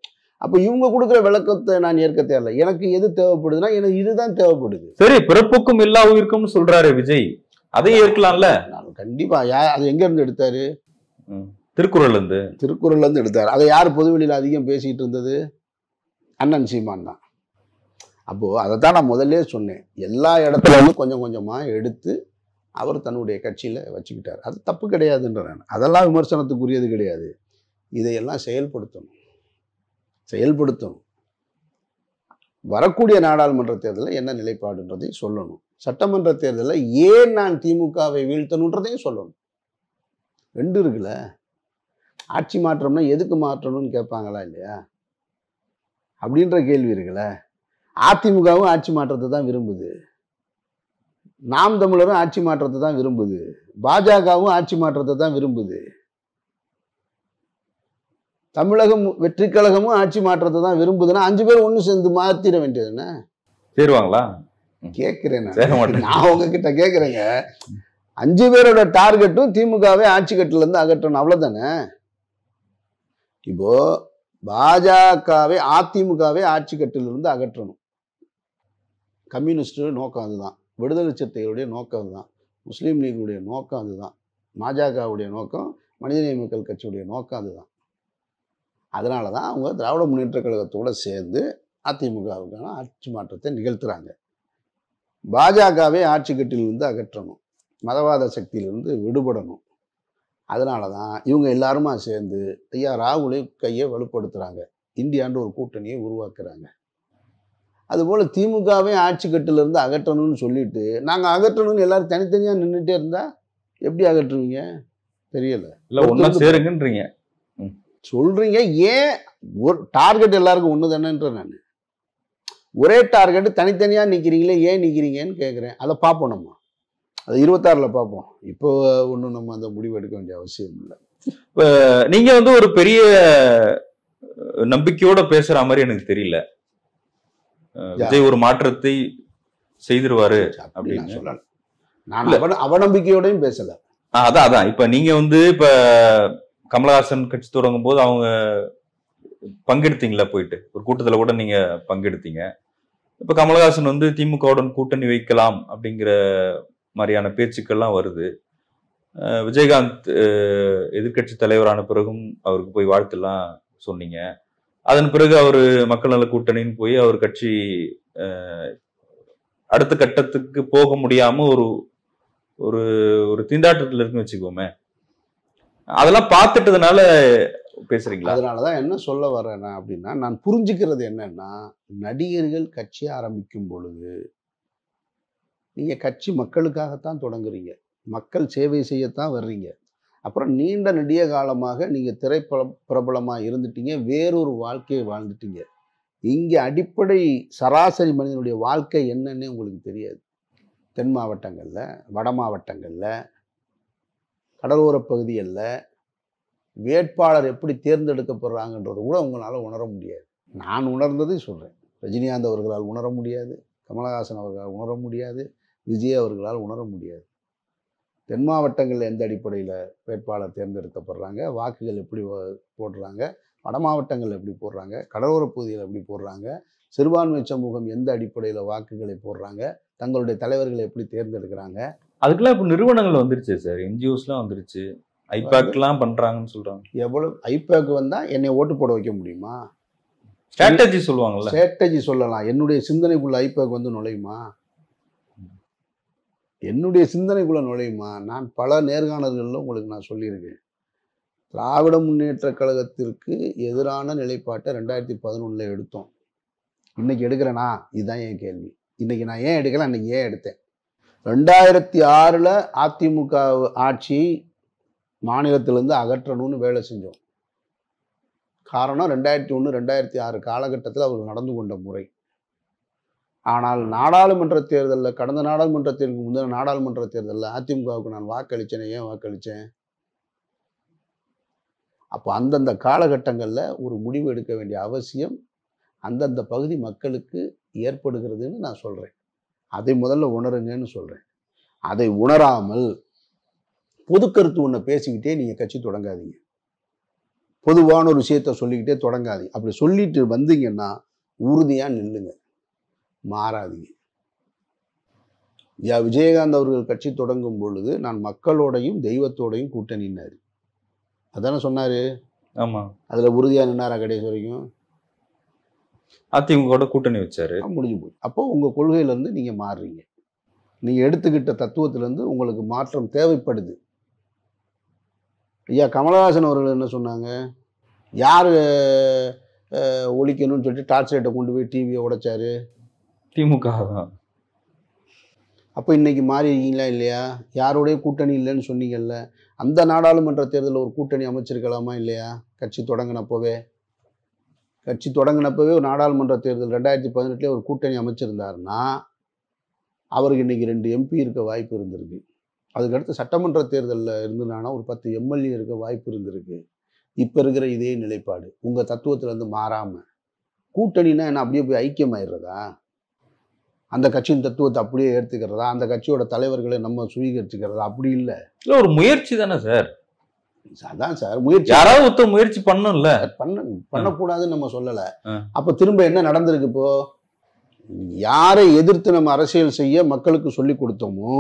அப்போ இவங்க கொடுக்குற விளக்கத்தை நான் ஏற்க தேவையில்ல எனக்கு எது தேவைப்படுதுன்னா எனக்கு இதுதான் தேவைப்படுது சரி பிறப்புக்கும் எல்லா உயிருக்கும் சொல்றாரு விஜய் அதை ஏற்கலாம்ல கண்டிப்பா யா அது எங்க இருந்து எடுத்தாரு திருக்குறள்லேருந்து திருக்குறள்லேருந்து எடுத்தார் அதை யார் பொதுவெளியில் அதிகம் பேசிகிட்டு இருந்தது அண்ணன் சீமான் தான் அப்போது அதை தான் நான் முதல்ல சொன்னேன் எல்லா இடத்துலையும் கொஞ்சம் கொஞ்சமாக எடுத்து அவர் தன்னுடைய கட்சியில் வச்சுக்கிட்டார் அது தப்பு கிடையாதுன்ற நான் அதெல்லாம் விமர்சனத்துக்குரியது கிடையாது இதையெல்லாம் செயல்படுத்தணும் செயல்படுத்தணும் வரக்கூடிய நாடாளுமன்ற தேர்தலில் என்ன நிலைப்பாடுன்றதையும் சொல்லணும் சட்டமன்ற தேர்தலில் ஏன் நான் திமுகவை வீழ்த்தணுன்றதையும் சொல்லணும் ரெண்டு இருக்குல்ல ஆட்சி மாற்றம்னா எதுக்கு மாற்றணும்னு கேட்பாங்களா இல்லையா அப்படின்ற கேள்வி இருக்குல்ல அதிமுகவும் ஆட்சி மாற்றத்தை தான் விரும்புது நாம் தமிழரும் ஆட்சி மாற்றத்தை தான் விரும்புது பாஜகவும் ஆட்சி மாற்றத்தை தான் விரும்புது தமிழகம் வெற்றி கழகமும் ஆட்சி மாற்றத்தை தான் விரும்புதுன்னா அஞ்சு பேர் ஒன்று சேர்ந்து மாத்திர வேண்டியது என்ன சேருவாங்களா கேக்குறேன் நான் உங்ககிட்ட கேட்குறேங்க அஞ்சு பேரோட டார்கெட்டும் திமுகவே ஆட்சி கட்டிலேருந்து அகற்றணும் அவ்வளோதானே இப்போ பாஜகவை அதிமுகவை ஆட்சி கட்டிலிருந்து அகற்றணும் கம்யூனிஸ்டு நோக்கம் அதுதான் விடுதலை சிறுத்தைகளுடைய நோக்கம் அதுதான் முஸ்லீம் லீகுடைய நோக்கம் அதுதான் பாஜகவுடைய நோக்கம் மனிதநேய மக்கள் கட்சியுடைய நோக்கம் அதுதான் அதனால தான் அவங்க திராவிட முன்னேற்ற கழகத்தோடு சேர்ந்து அதிமுகவுக்கான ஆட்சி மாற்றத்தை நிகழ்த்துறாங்க பாஜகவை ஆட்சி கட்டிலிருந்து அகற்றணும் மதவாத சக்தியிலிருந்து விடுபடணும் அதனால தான் இவங்க எல்லாருமா சேர்ந்து ஐயா ராகுலே கையை வலுப்படுத்துகிறாங்க இந்தியான்ற ஒரு கூட்டணியை உருவாக்குறாங்க அதுபோல் திமுகவே ஆட்சி கட்டிலிருந்து அகற்றணும்னு சொல்லிட்டு நாங்கள் அகற்றணும்னு எல்லாரும் தனித்தனியாக நின்றுட்டே இருந்தால் எப்படி அகற்றுவீங்க தெரியல இல்லை ஒன்றா சேருங்கன்றீங்க சொல்கிறீங்க ஏன் ஒரு டார்கெட் எல்லாருக்கும் ஒன்று தானேன்ற நான் ஒரே டார்கெட்டு தனித்தனியாக நிற்கிறீங்களே ஏன் நிற்கிறீங்கன்னு கேட்குறேன் அதை பார்ப்போம் நம்ம அது இருபத்தாறில் பார்ப்போம் இப்போ ஒன்றும் நம்ம அந்த முடிவு எடுக்க வேண்டிய அவசியம் இல்லை இப்போ நீங்கள் வந்து ஒரு பெரிய நம்பிக்கையோட பேசுகிற மாதிரி எனக்கு தெரியல விஜய் ஒரு மாற்றத்தை செய்திருவாரு அப்படின்னு சொல்லலாம் அவநம்பிக்கையோடையும் பேசல அதான் அதான் இப்ப நீங்க வந்து இப்ப கமலஹாசன் கட்சி தொடங்கும் போது அவங்க பங்கெடுத்தீங்களா போயிட்டு ஒரு கூட்டத்துல கூட நீங்க பங்கெடுத்தீங்க இப்ப கமலஹாசன் வந்து திமுகவுடன் கூட்டணி வைக்கலாம் அப்படிங்கிற மாதிரியான பேச்சுக்கள்லாம் வருது விஜயகாந்த் எதிர்கட்சி தலைவரான பிறகும் அவருக்கு போய் வாழ்த்துலாம் சொன்னீங்க அதன் பிறகு அவர் மக்கள் நல கூட்டணின்னு போய் அவர் கட்சி அடுத்த கட்டத்துக்கு போக முடியாம ஒரு ஒரு ஒரு திண்டாட்டத்தில் இருக்குன்னு வச்சுக்கோமே அதெல்லாம் பார்த்துட்டதுனால பேசுறீங்களா அதனாலதான் என்ன சொல்ல வரேன் அப்படின்னா நான் புரிஞ்சுக்கிறது என்னன்னா நடிகர்கள் கட்சி ஆரம்பிக்கும் பொழுது நீங்கள் கட்சி மக்களுக்காகத்தான் தொடங்குறீங்க மக்கள் சேவை செய்யத்தான் வர்றீங்க அப்புறம் நீண்ட நெடிய காலமாக நீங்கள் திரைப்பல பிரபலமாக இருந்துட்டீங்க வேறொரு வாழ்க்கையை வாழ்ந்துட்டீங்க இங்கே அடிப்படை சராசரி மனிதனுடைய வாழ்க்கை என்னன்னே உங்களுக்கு தெரியாது தென் மாவட்டங்களில் வட மாவட்டங்களில் கடலோர பகுதிகளில் வேட்பாளர் எப்படி தேர்ந்தெடுக்கப்படுறாங்கன்றது கூட உங்களால் உணர முடியாது நான் உணர்ந்ததை சொல்கிறேன் ரஜினிகாந்த் அவர்களால் உணர முடியாது கமலஹாசன் அவர்களால் உணர முடியாது விஜய் அவர்களால் உணர முடியாது தென் மாவட்டங்களில் எந்த அடிப்படையில் வேட்பாளர் தேர்ந்தெடுக்கப்படுறாங்க வாக்குகள் எப்படி போடுறாங்க வட மாவட்டங்கள் எப்படி போடுறாங்க கடலோர பகுதியில் எப்படி போடுறாங்க சிறுபான்மை சமூகம் எந்த அடிப்படையில் வாக்குகளை போடுறாங்க தங்களுடைய தலைவர்களை எப்படி தேர்ந்தெடுக்கிறாங்க அதுக்கெல்லாம் இப்போ நிறுவனங்கள் வந்துருச்சு சார் என்ஜிஓஸ்லாம் வந்துருச்சு ஐபேக்லாம் பண்ணுறாங்கன்னு சொல்கிறாங்க எவ்வளோ ஐபேக் வந்தால் என்னை ஓட்டு போட வைக்க முடியுமா ஸ்ட்ராட்டஜி சொல்லுவாங்கல்ல ஸ்ட்ராட்டஜி சொல்லலாம் என்னுடைய சிந்தனைக்குள்ள ஐபேக் வந்து நுழையுமா என்னுடைய சிந்தனைக்குள்ள நுழையுமா நான் பல நேர்காணல்களில் உங்களுக்கு நான் சொல்லியிருக்கேன் திராவிட முன்னேற்ற கழகத்திற்கு எதிரான நிலைப்பாட்டை ரெண்டாயிரத்தி பதினொன்றில் எடுத்தோம் இன்றைக்கி எடுக்கிறேனா இதுதான் என் கேள்வி இன்றைக்கி நான் ஏன் எடுக்கல அன்னைக்கு ஏன் எடுத்தேன் ரெண்டாயிரத்தி ஆறில் அதிமுக ஆட்சி மாநிலத்திலேருந்து அகற்றணும்னு வேலை செஞ்சோம் காரணம் ரெண்டாயிரத்தி ஒன்று ரெண்டாயிரத்தி ஆறு காலகட்டத்தில் அவர்கள் நடந்து கொண்ட முறை ஆனால் நாடாளுமன்ற தேர்தலில் கடந்த நாடாளுமன்ற தேர்தலுக்கு முந்தின நாடாளுமன்ற தேர்தலில் அதிமுகவுக்கு நான் வாக்களித்தேன் ஏன் வாக்களித்தேன் அப்போ அந்தந்த காலகட்டங்களில் ஒரு முடிவு எடுக்க வேண்டிய அவசியம் அந்தந்த பகுதி மக்களுக்கு ஏற்படுகிறதுன்னு நான் சொல்கிறேன் அதை முதல்ல உணருங்கன்னு சொல்கிறேன் அதை உணராமல் பொது கருத்து ஒன்று பேசிக்கிட்டே நீங்கள் கட்சி தொடங்காதீங்க பொதுவான ஒரு விஷயத்த சொல்லிக்கிட்டே தொடங்காதீங்க அப்படி சொல்லிட்டு வந்தீங்கன்னா உறுதியாக நில்லுங்கள் மாறாதீங்க யா விஜயகாந்த் அவர்கள் கட்சி தொடங்கும் பொழுது நான் மக்களோடையும் தெய்வத்தோடையும் கூட்டணினார் அதானே சொன்னார் ஆமாம் அதில் உறுதியாக நின்னாரா கடைசி வரைக்கும் அதிமுக கூட்டணி வச்சாரு முடிஞ்சு போய் அப்போ உங்கள் கொள்கையிலேருந்து நீங்கள் மாறுறீங்க நீங்கள் எடுத்துக்கிட்ட தத்துவத்திலேருந்து உங்களுக்கு மாற்றம் தேவைப்படுது ஐயா கமலஹாசன் அவர்கள் என்ன சொன்னாங்க யார் ஒழிக்கணும்னு சொல்லிட்டு டார்ச் லைட்டை கொண்டு போய் டிவியை உடைச்சாரு திமுக தான் அப்போ இன்றைக்கி மாறி இருக்கீங்களா இல்லையா யாரோடைய கூட்டணி இல்லைன்னு சொன்னீங்கல்ல அந்த நாடாளுமன்ற தேர்தலில் ஒரு கூட்டணி அமைச்சிருக்கலாமா இல்லையா கட்சி தொடங்கினப்போவே கட்சி தொடங்கினப்போவே ஒரு நாடாளுமன்ற தேர்தல் ரெண்டாயிரத்தி பதினெட்டுலேயே ஒரு கூட்டணி அமைச்சிருந்தாருன்னா அவருக்கு இன்றைக்கி ரெண்டு எம்பி இருக்க வாய்ப்பு இருந்திருக்கு அதுக்கடுத்து சட்டமன்ற தேர்தலில் இருந்துனானா ஒரு பத்து எம்எல்ஏ இருக்க வாய்ப்பு இருந்திருக்கு இப்போ இருக்கிற இதே நிலைப்பாடு உங்கள் தத்துவத்தில் வந்து மாறாமல் கூட்டணினா என்ன அப்படியே போய் ஐக்கியமாயிடுறதா அந்த கட்சியின் தத்துவத்தை அப்படியே ஏற்றுக்கிறதா அந்த கட்சியோட தலைவர்களை நம்ம சுவீகரிச்சுக்கிறதா அப்படி இல்லை இல்லை ஒரு முயற்சி தானே சார் அதான் சார் முயற்சி யாராவது ஒருத்தர் முயற்சி பண்ணும்ல பண்ண பண்ணக்கூடாதுன்னு நம்ம சொல்லலை அப்போ திரும்ப என்ன நடந்திருக்கு இப்போ யாரை எதிர்த்து நம்ம அரசியல் செய்ய மக்களுக்கு சொல்லி கொடுத்தோமோ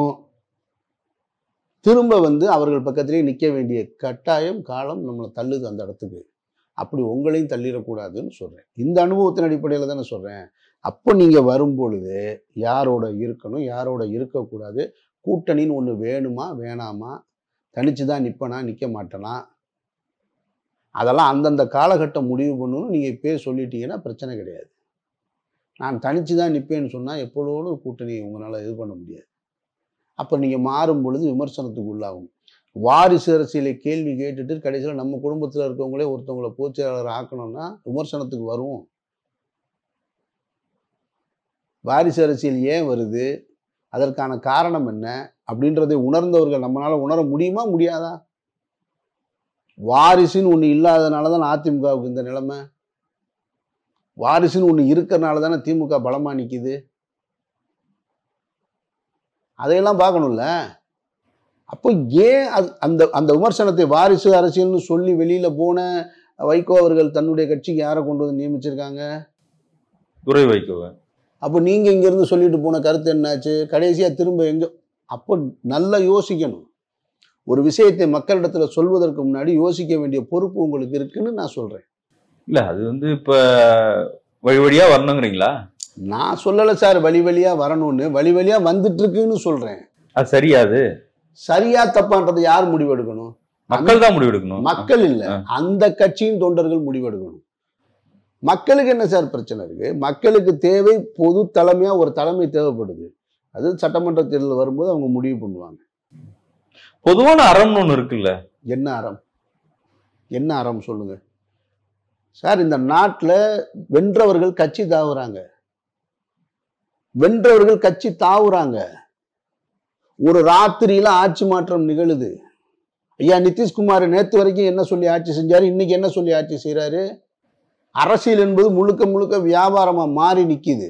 திரும்ப வந்து அவர்கள் பக்கத்திலேயே நிற்க வேண்டிய கட்டாயம் காலம் நம்மளை தள்ளுது அந்த இடத்துக்கு அப்படி உங்களையும் தள்ளிடக்கூடாதுன்னு சொல்கிறேன் இந்த அனுபவத்தின் அடிப்படையில் தானே சொல்கிறேன் அப்போ நீங்கள் வரும்பொழுது யாரோட இருக்கணும் யாரோட இருக்கக்கூடாது கூட்டணின்னு ஒன்று வேணுமா வேணாமா தனிச்சு தான் நிற்பேனா நிற்க மாட்டேனா அதெல்லாம் அந்தந்த காலகட்டம் முடிவு பண்ணணும்னு நீங்கள் இப்போயே சொல்லிட்டீங்கன்னா பிரச்சனை கிடையாது நான் தனிச்சு தான் நிற்பேன்னு சொன்னால் எப்பொழுதோடு கூட்டணி உங்களால் இது பண்ண முடியாது அப்போ நீங்கள் மாறும் பொழுது விமர்சனத்துக்கு உள்ளாகும் வாரிசு அரசியல கேள்வி கேட்டுட்டு கடைசியில் நம்ம குடும்பத்தில் இருக்கவங்களே ஒருத்தவங்களை பொதுச்செயலாளர் ஆக்கணும்னா விமர்சனத்துக்கு வருவோம் வாரிசு அரசியல் ஏன் வருது அதற்கான காரணம் என்ன அப்படின்றதை உணர்ந்தவர்கள் நம்மளால் உணர முடியுமா முடியாதா வாரிசுன்னு ஒன்று இல்லாதனால தான் அதிமுகவுக்கு இந்த நிலைமை வாரிசுன்னு ஒன்று இருக்கிறனால தானே திமுக பலமாக நிற்கிது அதையெல்லாம் பார்க்கணும்ல அப்போ ஏன் அது அந்த அந்த விமர்சனத்தை வாரிசு அரசியல்னு சொல்லி வெளியில் போன வைகோ அவர்கள் தன்னுடைய கட்சிக்கு யாரை கொண்டு வந்து நியமிச்சிருக்காங்க துறை வைகோவை அப்போ நீங்கள் இங்கேருந்து சொல்லிட்டு போன கருத்து என்னாச்சு கடைசியாக திரும்ப எங்கே அப்போ நல்லா யோசிக்கணும் ஒரு விஷயத்தை மக்களிடத்தில் சொல்வதற்கு முன்னாடி யோசிக்க வேண்டிய பொறுப்பு உங்களுக்கு இருக்குன்னு நான் சொல்கிறேன் இல்லை அது வந்து இப்போ வழி வழியாக வரணுங்கிறீங்களா நான் சொல்லலை சார் வழி வழியாக வரணும்னு வழி வழியாக வந்துட்டுருக்குன்னு சொல்கிறேன் அது சரியாது சரியா தப்பான்றது யார் முடிவெடுக்கணும் மக்கள் தான் முடிவெடுக்கணும் மக்கள் இல்லை அந்த கட்சியின் தொண்டர்கள் முடிவெடுக்கணும் மக்களுக்கு என்ன சார் பிரச்சனை இருக்குது மக்களுக்கு தேவை பொது தலைமையாக ஒரு தலைமை தேவைப்படுது அது சட்டமன்ற தேர்தல் வரும்போது அவங்க முடிவு பண்ணுவாங்க பொதுவான அறம் ஒன்று இருக்குல்ல என்ன அறம் என்ன அறம் சொல்லுங்கள் சார் இந்த நாட்டில் வென்றவர்கள் கட்சி தாவுறாங்க வென்றவர்கள் கட்சி தாவுறாங்க ஒரு ராத்திரியில ஆட்சி மாற்றம் நிகழுது ஐயா நிதிஷ்குமார் நேற்று வரைக்கும் என்ன சொல்லி ஆட்சி செஞ்சாரு இன்னைக்கு என்ன சொல்லி ஆட்சி செய்கிறாரு அரசியல் என்பது முழுக்க முழுக்க வியாபாரமாக மாறி நிற்கிது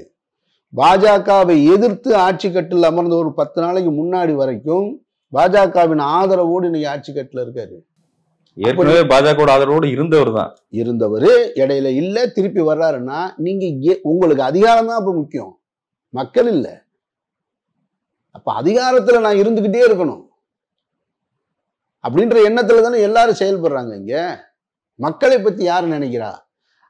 பாஜகவை எதிர்த்து ஆட்சி கட்டில் அமர்ந்த ஒரு பத்து நாளைக்கு முன்னாடி வரைக்கும் பாஜகவின் ஆதரவோடு இன்னைக்கு ஆட்சி கட்டில் இருக்காரு ஏற்கனவே பாஜக ஆதரவோடு இருந்தவர் தான் இருந்தவர் இடையில இல்லை திருப்பி வர்றாருன்னா நீங்க உங்களுக்கு அதிகாரம் தான் அப்போ முக்கியம் மக்கள் இல்லை அப்ப அதிகாரத்துல நான் இருந்துகிட்டே இருக்கணும் அப்படின்ற எண்ணத்துல தானே எல்லாரும் செயல்படுறாங்க இங்க மக்களை பத்தி யார் நினைக்கிறா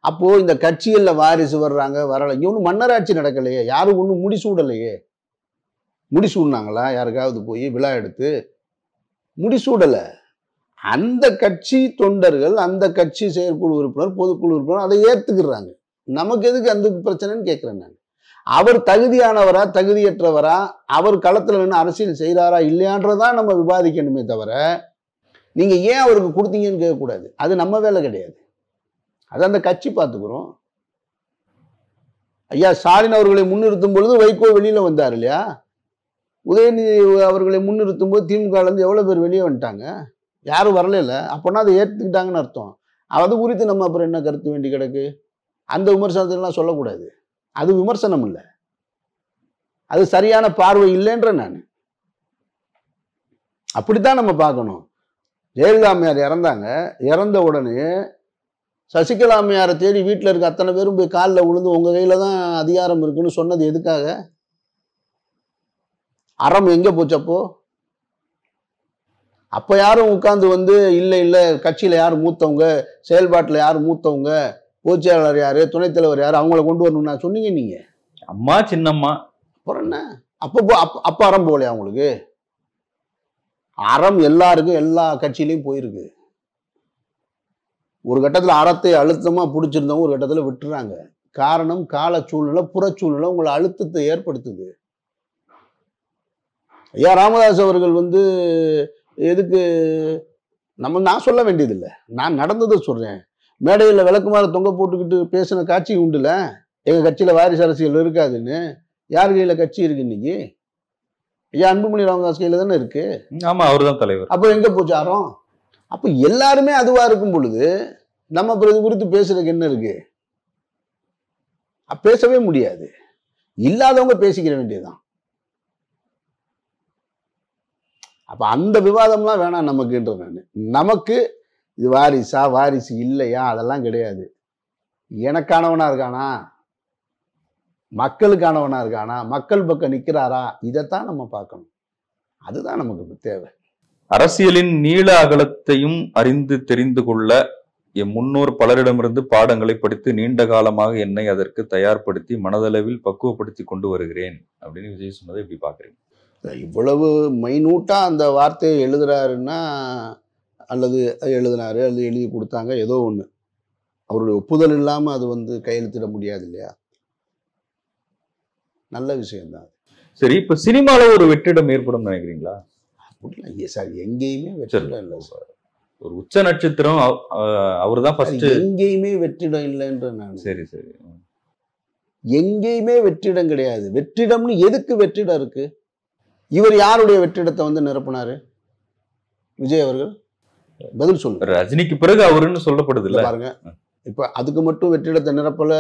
அப்போது இந்த கட்சிகளில் வாரிசு வர்றாங்க வரலை இங்கே இவனு மன்னராட்சி நடக்கலையே யாரும் ஒன்றும் முடிசூடலையே முடிசூடினாங்களா யாருக்காவது போய் விழா எடுத்து முடிசூடலை அந்த கட்சி தொண்டர்கள் அந்த கட்சி செயற்குழு உறுப்பினர் பொதுக்குழு உறுப்பினர் அதை ஏற்றுக்கிறாங்க நமக்கு எதுக்கு அந்த பிரச்சனைன்னு கேட்குறேன் நான் அவர் தகுதியானவரா தகுதியற்றவரா அவர் களத்தில் நின்று அரசியல் செய்கிறாரா இல்லையான்றதான் நம்ம விவாதிக்கணுமே தவிர நீங்கள் ஏன் அவருக்கு கொடுத்தீங்கன்னு கேட்கக்கூடாது அது நம்ம வேலை கிடையாது அது அந்த கட்சி பார்த்துக்கிறோம் ஐயா ஸ்டாலின் அவர்களை முன்னிறுத்தும் பொழுது வைகோ வெளியில் வந்தார் இல்லையா உதயநிதி அவர்களை முன்னிறுத்தும் போது திமுகலேருந்து எவ்வளோ பேர் வெளியே வந்துட்டாங்க யாரும் வரல இல்லை அப்போனா அதை ஏற்றுக்கிட்டாங்கன்னு அர்த்தம் அது குறித்து நம்ம அப்புறம் என்ன கருத்து வேண்டி கிடக்கு அந்த விமர்சனத்திலாம் சொல்லக்கூடாது அது விமர்சனம் இல்லை அது சரியான பார்வை இல்லைன்ற நான் அப்படித்தான் நம்ம பார்க்கணும் ஜெயலலிதா அம்மையார் இறந்தாங்க இறந்த உடனே சசிகலாமையாரை தேடி வீட்டில் இருக்க அத்தனை பேரும் போய் காலில் விழுந்து உங்கள் கையில் தான் அதிகாரம் இருக்குன்னு சொன்னது எதுக்காக அறம் எங்கே போச்சப்போ அப்போ யாரும் உட்காந்து வந்து இல்லை இல்லை கட்சியில் யார் மூத்தவங்க செயல்பாட்டில் யார் மூத்தவங்க பொதுச்செயலாளர் யார் துணைத் தலைவர் யார் அவங்கள கொண்டு வரணும்னா சொன்னீங்க நீங்கள் அம்மா சின்னம்மா அப்புறம் என்ன அப்போ அப்போ அப்போ அறம் போகலையா அவங்களுக்கு அறம் எல்லாருக்கும் எல்லா கட்சியிலையும் போயிருக்கு ஒரு கட்டத்தில் அறத்தை அழுத்தமாக பிடிச்சிருந்தவங்க ஒரு கட்டத்தில் விட்டுறாங்க காரணம் கால சூழ்நிலை புற உங்களை அழுத்தத்தை ஏற்படுத்துது ஐயா ராமதாஸ் அவர்கள் வந்து எதுக்கு நம்ம நான் சொல்ல வேண்டியதில்லை நான் நடந்ததை சொல்கிறேன் மேடையில் விளக்குமாறு தொங்க போட்டுக்கிட்டு பேசின காட்சி உண்டுல எங்கள் கட்சியில் வாரிசு அரசியல் இருக்காதுன்னு யார் கையில் கட்சி இருக்கு இன்னைக்கு ஐயா அன்புமணி ராமதாஸ் கையில் தானே இருக்கு ஆமாம் அவர் தான் தலைவர் அப்போ எங்கே போச்சு ஆரம் அப்போ எல்லாருமே அதுவாக இருக்கும் பொழுது நம்ம பிரதி குறித்து பேசுறதுக்கு என்ன இருக்கு பேசவே முடியாது இல்லாதவங்க பேசிக்கிற வேண்டியதுதான் அப்போ அந்த விவாதம்லாம் வேணாம் நமக்குன்ற நான் நமக்கு இது வாரிசா வாரிசு இல்லையா அதெல்லாம் கிடையாது எனக்கானவனா இருக்கானா மக்களுக்கானவனா இருக்கானா மக்கள் பக்கம் நிற்கிறாரா இதைத்தான் நம்ம பார்க்கணும் அதுதான் நமக்கு தேவை அரசியலின் நீள அகலத்தையும் அறிந்து தெரிந்து கொள்ள என் முன்னோர் பலரிடமிருந்து பாடங்களை படித்து நீண்ட காலமாக என்னை அதற்கு தயார்படுத்தி மனதளவில் பக்குவப்படுத்தி கொண்டு வருகிறேன் அப்படின்னு விஜய் சொன்னதை இப்படி பார்க்குறீங்க இவ்வளவு மைனூட்டாக அந்த வார்த்தையை எழுதுறாருன்னா அல்லது எழுதினாரு அல்லது எழுதி கொடுத்தாங்க ஏதோ ஒன்று அவருடைய ஒப்புதல் இல்லாமல் அது வந்து கையெழுத்திட முடியாது இல்லையா நல்ல விஷயம்தான் சரி இப்போ சினிமாவில் ஒரு வெற்றிடம் ஏற்படும் நினைக்கிறீங்களா அப்படிலாம் சார் எங்கேயுமே வெற்றிடம் இல்லை சார் ஒரு உச்ச நட்சத்திரம் அவர் தான் ஃபர்ஸ்ட் எங்கேயுமே வெற்றிடம் இல்லைன்ற நான் சரி சரி எங்கேயுமே வெற்றிடம் கிடையாது வெற்றிடம்னு எதுக்கு வெற்றிடம் இருக்கு இவர் யாருடைய வெற்றிடத்தை வந்து நிரப்பினாரு விஜய் அவர்கள் பதில் சொல்லு ரஜினிக்கு பிறகு அவருன்னு சொல்லப்படுது இல்லை பாருங்க இப்ப அதுக்கு மட்டும் வெற்றிடத்தை நிரப்பல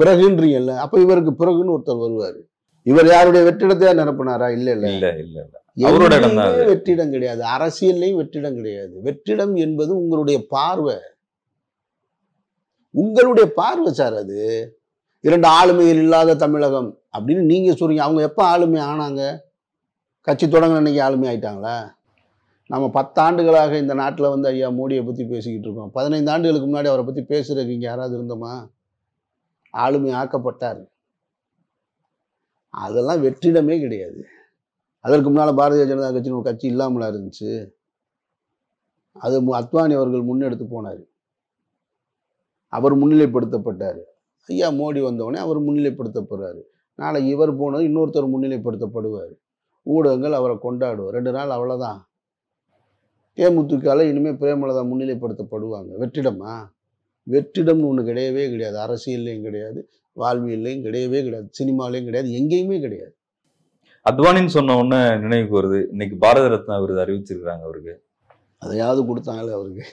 பிறகுன்றீங்கல்ல அப்ப இவருக்கு பிறகுன்னு ஒருத்தர் வருவாரு இவர் யாருடைய வெற்றிடத்தையா நிரப்பினாரா இல்ல இல்ல இல்ல இல்ல அவரோட வெற்றிடம் கிடையாது அரசியல்லையும் வெற்றிடம் கிடையாது வெற்றிடம் என்பது உங்களுடைய பார்வை உங்களுடைய பார்வை சார் அது இரண்டு ஆளுமைகள் இல்லாத தமிழகம் அப்படின்னு நீங்க சொல்றீங்க அவங்க எப்போ ஆளுமை ஆனாங்க கட்சி தொடங்கின அன்னைக்கு ஆளுமை ஆயிட்டாங்களா நம்ம பத்தாண்டுகளாக இந்த நாட்டில் வந்து ஐயா மோடியை பற்றி பேசிக்கிட்டு இருக்கோம் பதினைந்து ஆண்டுகளுக்கு முன்னாடி அவரை பற்றி பேசுறதுக்கு இங்கே யாராவது இருந்தோமா ஆளுமை ஆக்கப்பட்டார் அதெல்லாம் வெற்றிடமே கிடையாது அதற்கு முன்னால் பாரதிய ஜனதா கட்சின்னு ஒரு கட்சி இல்லாமலாம் இருந்துச்சு அது அத்வானி அவர்கள் முன்னெடுத்து போனார் அவர் முன்னிலைப்படுத்தப்பட்டார் ஐயா மோடி வந்தவொடனே அவர் முன்னிலைப்படுத்தப்படுறாரு நாளை இவர் போனது இன்னொருத்தர் முன்னிலைப்படுத்தப்படுவார் ஊடகங்கள் அவரை கொண்டாடுவார் ரெண்டு நாள் அவ்வளோதான் தேமுதிகால இனிமேல் பிரேமலதா முன்னிலைப்படுத்தப்படுவாங்க வெற்றிடமா வெற்றிடம்னு ஒன்று கிடையவே கிடையாது அரசியல்லையும் கிடையாது வாழ்வியல்லையும் கிடையவே கிடையாது சினிமாலையும் கிடையாது எங்கேயுமே கிடையாது அத்வானின்னு சொன்ன உடனே நினைவுக்கு வருது இன்னைக்கு பாரத ரத்னா விருது அறிவிச்சிருக்கிறாங்க அவருக்கு அதையாவது கொடுத்தாங்களே அவருக்கு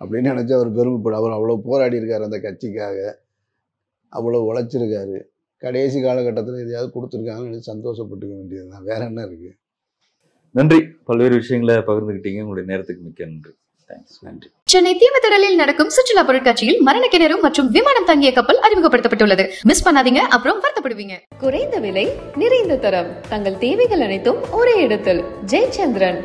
அப்படின்னு நினைச்சா அவர் பெருமைப்படும் அவர் அவ்வளோ போராடி இருக்கார் அந்த கட்சிக்காக அவ்வளோ உழைச்சிருக்காரு கடைசி காலகட்டத்தில் எதையாவது கொடுத்துருக்காங்கன்னு சந்தோஷப்பட்டுக்க வேண்டியது தான் வேற என்ன இருக்குது நன்றி பல்வேறு விஷயங்களை பகிர்ந்துக்கிட்டீங்க உங்களுடைய நேரத்துக்கு மிக்க நன்றி சென்னை தீவுத்திடலில் நடக்கும் சுற்றுலா பொருட்காட்சியில் மரண கிணறு மற்றும் விமானம் தங்கிய கப்பல் அறிமுகப்படுத்தப்பட்டுள்ளது மிஸ் பண்ணாதீங்க அப்புறம் வருத்தப்படுவீங்க குறைந்த விலை நிறைந்த தரம் தங்கள் தேவைகள் அனைத்தும் ஒரே இடத்தில் ஜெயச்சந்திரன்